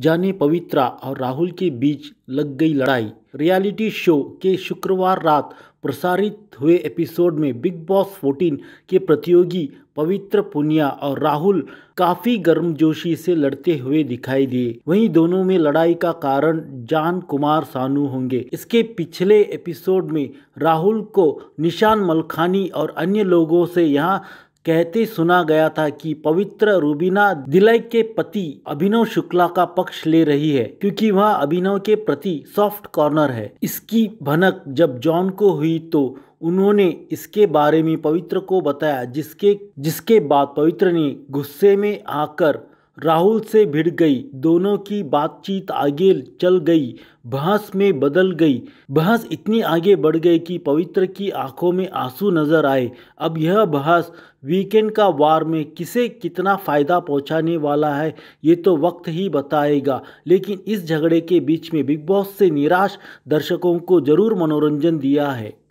जाने पवित्रा और राहुल के बीच लग गई लड़ाई रियलिटी शो के शुक्रवार रात प्रसारित हुए एपिसोड में बिग बॉस 14 के प्रतियोगी पवित्र पुनिया और राहुल काफी गर्मजोशी से लड़ते हुए दिखाई दिए वहीं दोनों में लड़ाई का कारण जान कुमार सानू होंगे इसके पिछले एपिसोड में राहुल को निशान मलखानी और अन्य लोगों से यहाँ कहते सुना गया था कि पवित्र रूबीना दिलय के पति अभिनव शुक्ला का पक्ष ले रही है क्योंकि वह अभिनव के प्रति सॉफ्ट कॉर्नर है इसकी भनक जब जॉन को हुई तो उन्होंने इसके बारे में पवित्र को बताया जिसके जिसके बाद पवित्र ने गुस्से में आकर राहुल से भिड़ गई दोनों की बातचीत आगे चल गई बहस में बदल गई बहस इतनी आगे बढ़ गई कि पवित्र की आंखों में आंसू नजर आए अब यह बहस वीकेंड का वार में किसे कितना फ़ायदा पहुंचाने वाला है ये तो वक्त ही बताएगा लेकिन इस झगड़े के बीच में बिग बॉस से निराश दर्शकों को जरूर मनोरंजन दिया है